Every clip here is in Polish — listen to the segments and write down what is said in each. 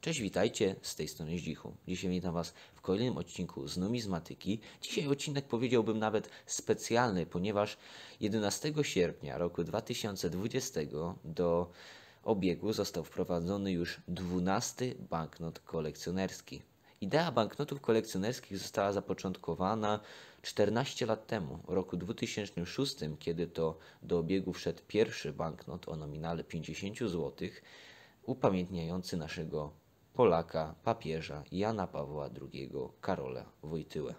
Cześć, witajcie, z tej strony Zdzichu. Dzisiaj witam Was w kolejnym odcinku z numizmatyki. Dzisiaj odcinek powiedziałbym nawet specjalny, ponieważ 11 sierpnia roku 2020 do obiegu został wprowadzony już 12 banknot kolekcjonerski. Idea banknotów kolekcjonerskich została zapoczątkowana 14 lat temu, w roku 2006, kiedy to do obiegu wszedł pierwszy banknot o nominale 50 zł, upamiętniający naszego Polaka, papieża Jana Pawła II Karola Wojtyłę.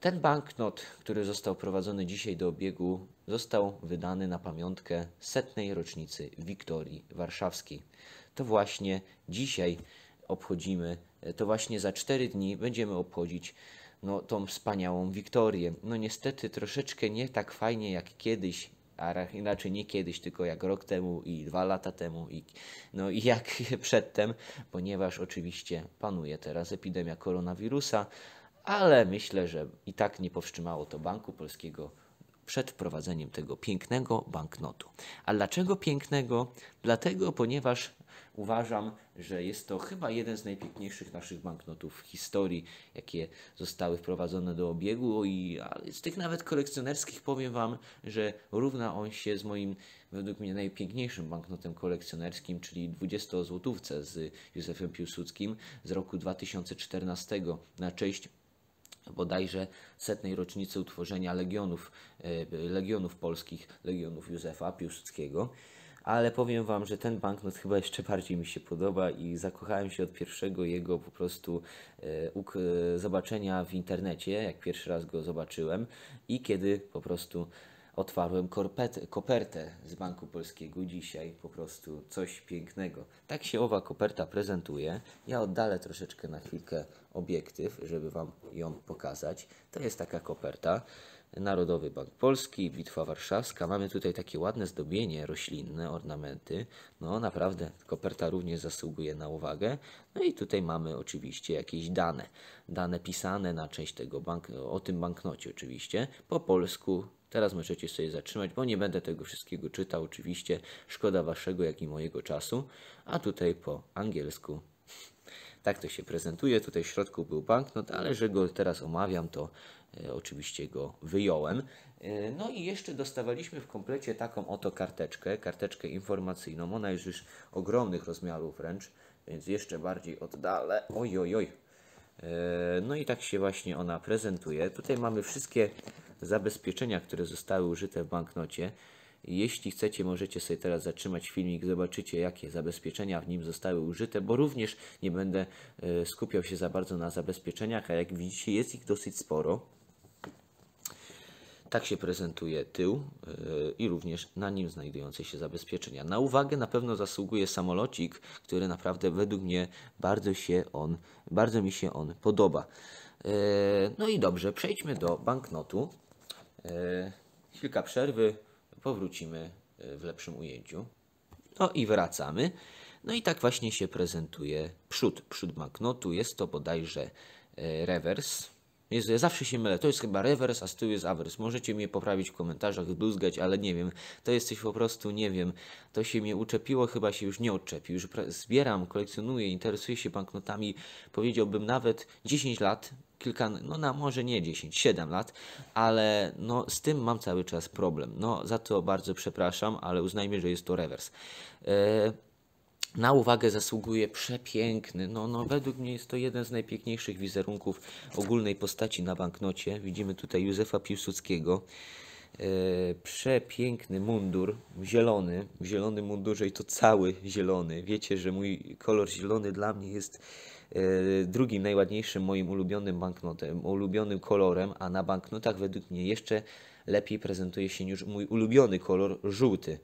Ten banknot, który został prowadzony dzisiaj do obiegu, został wydany na pamiątkę setnej rocznicy Wiktorii Warszawskiej. To właśnie dzisiaj obchodzimy, to właśnie za cztery dni będziemy obchodzić no, tą wspaniałą Wiktorię. No niestety troszeczkę nie tak fajnie jak kiedyś, inaczej nie kiedyś, tylko jak rok temu i dwa lata temu i, no i jak przedtem, ponieważ oczywiście panuje teraz epidemia koronawirusa, ale myślę, że i tak nie powstrzymało to Banku Polskiego przed wprowadzeniem tego pięknego banknotu. A dlaczego pięknego? Dlatego, ponieważ uważam, że jest to chyba jeden z najpiękniejszych naszych banknotów w historii, jakie zostały wprowadzone do obiegu i z tych nawet kolekcjonerskich powiem Wam, że równa on się z moim według mnie najpiękniejszym banknotem kolekcjonerskim, czyli 20-złotówce z Józefem Piłsudskim z roku 2014 na cześć bodajże setnej rocznicy utworzenia Legionów, e, Legionów Polskich, Legionów Józefa Piłsudskiego. Ale powiem Wam, że ten banknot chyba jeszcze bardziej mi się podoba i zakochałem się od pierwszego jego po prostu e, e, zobaczenia w internecie, jak pierwszy raz go zobaczyłem i kiedy po prostu otwarłem korpetę, kopertę z Banku Polskiego dzisiaj, po prostu coś pięknego. Tak się owa koperta prezentuje. Ja oddalę troszeczkę na chwilkę obiektyw, żeby Wam ją pokazać. To jest taka koperta. Narodowy Bank Polski, Bitwa Warszawska. Mamy tutaj takie ładne zdobienie roślinne, ornamenty. No naprawdę koperta również zasługuje na uwagę. No i tutaj mamy oczywiście jakieś dane. Dane pisane na część tego bank, o tym banknocie oczywiście, po polsku Teraz możecie sobie zatrzymać, bo nie będę tego wszystkiego czytał. Oczywiście szkoda waszego, jak i mojego czasu. A tutaj po angielsku tak to się prezentuje. Tutaj w środku był banknot, ale że go teraz omawiam, to e, oczywiście go wyjąłem. E, no i jeszcze dostawaliśmy w komplecie taką oto karteczkę, karteczkę informacyjną. Ona jest już ogromnych rozmiarów wręcz, więc jeszcze bardziej oddalę. Oj, oj, oj. E, no i tak się właśnie ona prezentuje. Tutaj mamy wszystkie zabezpieczenia, które zostały użyte w banknocie. Jeśli chcecie, możecie sobie teraz zatrzymać filmik, zobaczycie jakie zabezpieczenia w nim zostały użyte, bo również nie będę e, skupiał się za bardzo na zabezpieczeniach, a jak widzicie jest ich dosyć sporo. Tak się prezentuje tył e, i również na nim znajdujące się zabezpieczenia. Na uwagę na pewno zasługuje samolocik, który naprawdę według mnie bardzo się on, bardzo mi się on podoba. E, no i dobrze, przejdźmy do banknotu. E, chwilka przerwy, powrócimy e, w lepszym ujęciu. No i wracamy. No i tak właśnie się prezentuje przód, przód banknotu. Jest to bodajże e, rewers. Jest, ja zawsze się mylę. To jest chyba rewers, a z tyłu jest awers. Możecie mnie poprawić w komentarzach, bluzgać, ale nie wiem. To jest coś po prostu, nie wiem. To się mnie uczepiło, chyba się już nie odczepi. Już zbieram, kolekcjonuję, interesuję się banknotami. Powiedziałbym nawet 10 lat kilka, no na może nie 10, 7 lat, ale no z tym mam cały czas problem. No za to bardzo przepraszam, ale uznajmy, że jest to rewers. E, na uwagę zasługuje przepiękny, no, no według mnie jest to jeden z najpiękniejszych wizerunków ogólnej postaci na banknocie. Widzimy tutaj Józefa Piłsudskiego. E, przepiękny mundur, zielony, w zielonym mundurze i to cały zielony. Wiecie, że mój kolor zielony dla mnie jest e, drugim najładniejszym moim ulubionym banknotem, ulubionym kolorem, a na banknotach według mnie jeszcze lepiej prezentuje się niż mój ulubiony kolor żółty.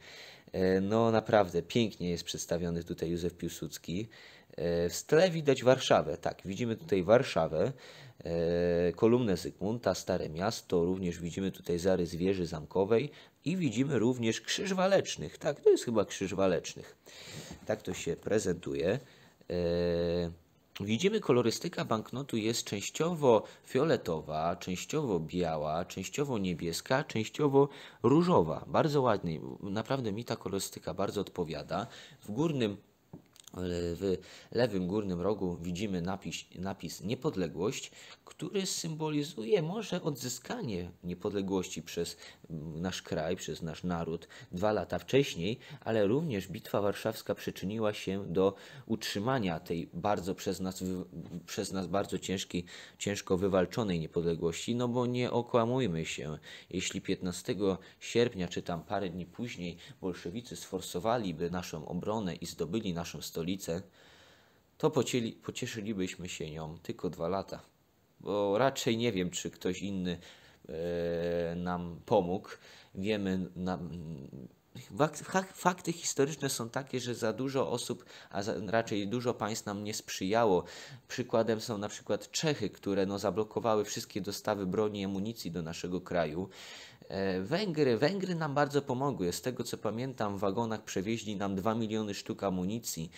E, no naprawdę pięknie jest przedstawiony tutaj Józef Piłsudski. E, w stele widać Warszawę, tak, widzimy tutaj Warszawę, e, kolumnę Zygmunta, Stare Miasto, również widzimy tutaj zarys wieży zamkowej i widzimy również krzyż walecznych, tak, to jest chyba krzyż walecznych. Tak to się prezentuje. E, widzimy kolorystyka banknotu jest częściowo fioletowa, częściowo biała, częściowo niebieska, częściowo różowa. Bardzo ładnie, naprawdę mi ta kolorystyka bardzo odpowiada. W górnym w lewym górnym rogu widzimy napis, napis niepodległość, który symbolizuje może odzyskanie niepodległości przez mm, nasz kraj, przez nasz naród dwa lata wcześniej, ale również Bitwa Warszawska przyczyniła się do utrzymania tej bardzo przez nas, przez nas bardzo ciężki, ciężko wywalczonej niepodległości, no bo nie okłamujmy się, jeśli 15 sierpnia, czy tam parę dni później, bolszewicy sforsowaliby naszą obronę i zdobyli naszą stolicę, stolicę, to pocieli, pocieszylibyśmy się nią tylko dwa lata. Bo raczej nie wiem, czy ktoś inny e, nam pomógł. Wiemy, na, Fakty historyczne są takie, że za dużo osób, a raczej dużo państw nam nie sprzyjało. Przykładem są na przykład Czechy, które no, zablokowały wszystkie dostawy broni i amunicji do naszego kraju. E, Węgry, Węgry nam bardzo pomogły. Z tego co pamiętam, w wagonach przewieźli nam 2 miliony sztuk amunicji.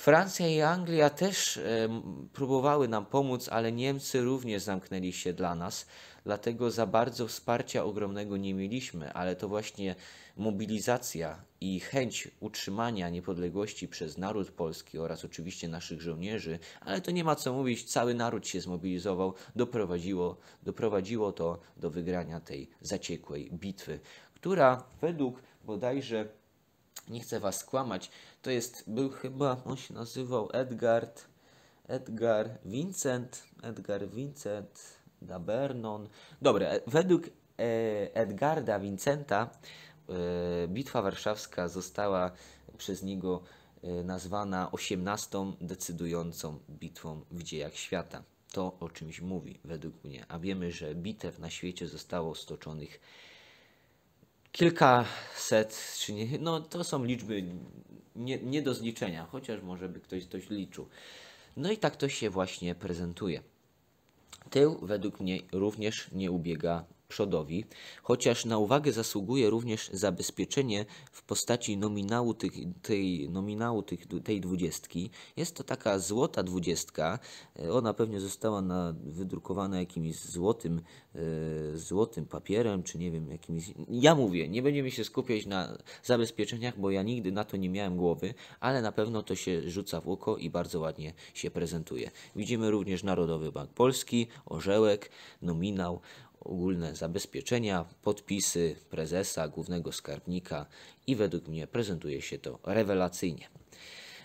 Francja i Anglia też e, próbowały nam pomóc, ale Niemcy również zamknęli się dla nas, dlatego za bardzo wsparcia ogromnego nie mieliśmy, ale to właśnie mobilizacja i chęć utrzymania niepodległości przez naród polski oraz oczywiście naszych żołnierzy, ale to nie ma co mówić, cały naród się zmobilizował, doprowadziło, doprowadziło to do wygrania tej zaciekłej bitwy, która według bodajże nie chcę was kłamać. To jest, był chyba, on się nazywał Edgard, Edgar Vincent, Edgar Vincent Dabernon. Dobra, według e, Edgarda Vincenta e, Bitwa Warszawska została przez niego e, nazwana 18 decydującą bitwą w dziejach świata. To o czymś mówi według mnie, a wiemy, że bitew na świecie zostało stoczonych kilkaset, czy nie, no to są liczby nie, nie do zliczenia, chociaż może by ktoś coś liczył. No i tak to się właśnie prezentuje. Tył według mnie również nie ubiega przodowi, chociaż na uwagę zasługuje również zabezpieczenie w postaci nominału, tych, tej, nominału tych, tej dwudziestki. Jest to taka złota dwudziestka. E, ona pewnie została na, wydrukowana jakimś złotym, e, złotym papierem, czy nie wiem, jakimś... Ja mówię, nie będziemy się skupiać na zabezpieczeniach, bo ja nigdy na to nie miałem głowy, ale na pewno to się rzuca w oko i bardzo ładnie się prezentuje. Widzimy również Narodowy Bank Polski, orzełek, nominał, ogólne zabezpieczenia, podpisy prezesa, głównego skarbnika i według mnie prezentuje się to rewelacyjnie.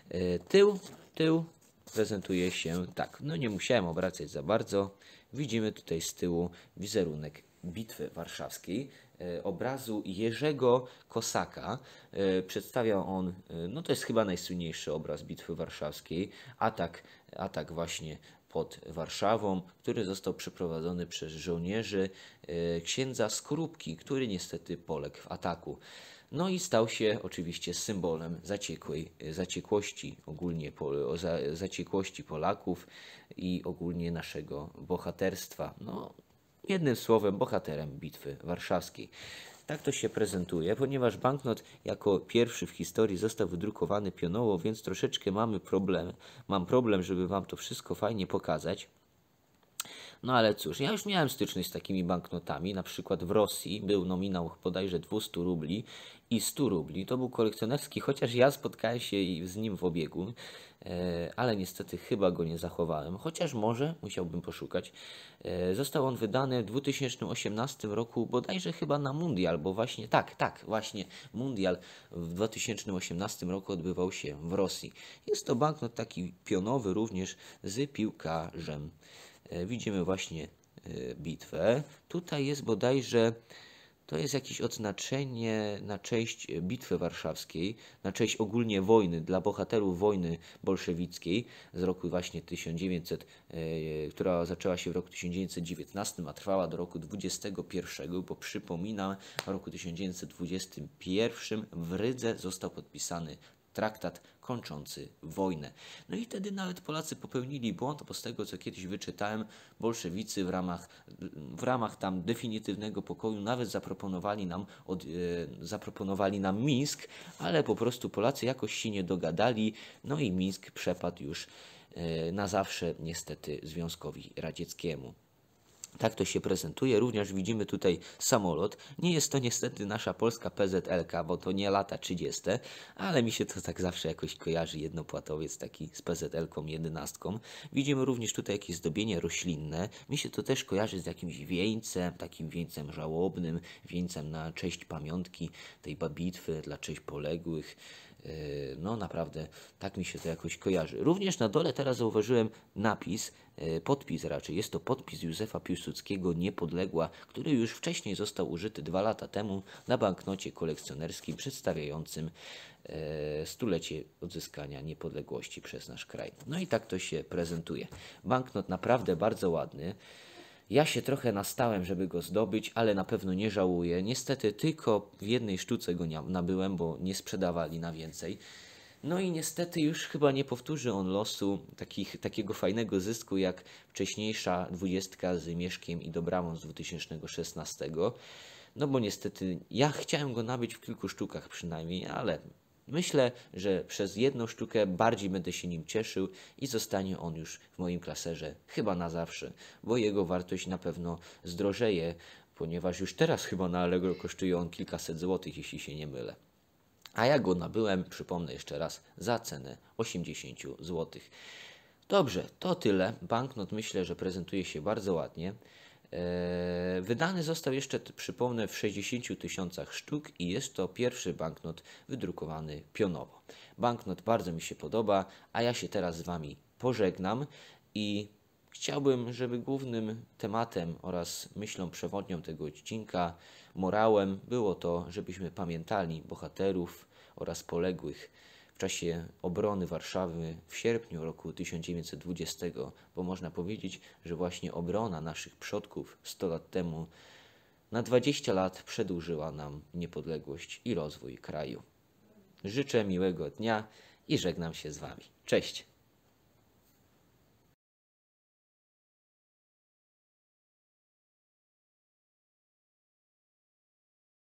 E, tył, tył prezentuje się tak. No nie musiałem obracać za bardzo. Widzimy tutaj z tyłu wizerunek Bitwy Warszawskiej e, obrazu Jerzego Kosaka. E, przedstawia on, no to jest chyba najsłynniejszy obraz Bitwy Warszawskiej, atak, atak właśnie pod Warszawą, który został przeprowadzony przez żołnierzy e, księdza Skorupki, który niestety poległ w ataku. No i stał się oczywiście symbolem zaciekłej, e, zaciekłości ogólnie po, za, zaciekłości Polaków i ogólnie naszego bohaterstwa. No, jednym słowem, bohaterem Bitwy Warszawskiej. Tak to się prezentuje, ponieważ banknot jako pierwszy w historii został wydrukowany pionowo, więc troszeczkę mamy problem. Mam problem, żeby Wam to wszystko fajnie pokazać. No ale cóż, ja już miałem styczność z takimi banknotami. Na przykład w Rosji był nominał bodajże 200 rubli i 100 rubli. To był kolekcjonerski, chociaż ja spotkałem się z nim w obiegu, e, ale niestety chyba go nie zachowałem. Chociaż może musiałbym poszukać. E, został on wydany w 2018 roku, bodajże chyba na Mundial, bo właśnie tak, tak, właśnie Mundial w 2018 roku odbywał się w Rosji. Jest to banknot taki pionowy również z piłkarzem. E, widzimy właśnie e, bitwę. Tutaj jest bodajże, to jest jakieś odznaczenie na część Bitwy Warszawskiej, na część ogólnie wojny, dla bohaterów wojny bolszewickiej z roku właśnie 1900, e, która zaczęła się w roku 1919, a trwała do roku 21, bo przypominam, w roku 1921 w Rydze został podpisany traktat kończący wojnę. No i wtedy nawet Polacy popełnili błąd, bo z tego co kiedyś wyczytałem, bolszewicy w ramach, w ramach tam definitywnego pokoju nawet zaproponowali nam, od, e, zaproponowali nam Mińsk, ale po prostu Polacy jakoś się nie dogadali, no i Mińsk przepadł już e, na zawsze niestety Związkowi Radzieckiemu. Tak to się prezentuje. Również widzimy tutaj samolot. Nie jest to niestety nasza polska PZLK, bo to nie lata 30, ale mi się to tak zawsze jakoś kojarzy. Jednopłatowiec taki z PZL-ką 11. Widzimy również tutaj jakieś zdobienie roślinne. Mi się to też kojarzy z jakimś wieńcem, takim wieńcem żałobnym, wieńcem na cześć pamiątki tej babitwy dla cześć poległych. E, no naprawdę tak mi się to jakoś kojarzy. Również na dole teraz zauważyłem napis, e, podpis raczej. Jest to podpis Józefa Piłsudskiego Niepodległa, który już wcześniej został użyty dwa lata temu na banknocie kolekcjonerskim przedstawiającym e, stulecie odzyskania niepodległości przez nasz kraj. No i tak to się prezentuje. Banknot naprawdę bardzo ładny. Ja się trochę nastałem, żeby go zdobyć, ale na pewno nie żałuję. Niestety tylko w jednej sztuce go nabyłem, bo nie sprzedawali na więcej. No i niestety już chyba nie powtórzy on losu takich, takiego fajnego zysku jak wcześniejsza dwudziestka z Mieszkiem i Dobramą z 2016. No bo niestety ja chciałem go nabyć w kilku sztukach przynajmniej, ale Myślę, że przez jedną sztukę bardziej będę się nim cieszył i zostanie on już w moim klaserze chyba na zawsze, bo jego wartość na pewno zdrożeje, ponieważ już teraz chyba na Allegro kosztuje on kilkaset złotych, jeśli się nie mylę. A ja go nabyłem, przypomnę jeszcze raz, za cenę 80 złotych. Dobrze, to tyle. Banknot myślę, że prezentuje się bardzo ładnie. E, wydany został jeszcze, przypomnę, w 60 tysiącach sztuk i jest to pierwszy banknot wydrukowany pionowo. Banknot bardzo mi się podoba, a ja się teraz z Wami pożegnam i chciałbym, żeby głównym tematem oraz myślą przewodnią tego odcinka, morałem było to, żebyśmy pamiętali bohaterów oraz poległych w czasie obrony Warszawy w sierpniu roku 1920, bo można powiedzieć, że właśnie obrona naszych przodków 100 lat temu na 20 lat przedłużyła nam niepodległość i rozwój kraju. Życzę miłego dnia i żegnam się z Wami. Cześć!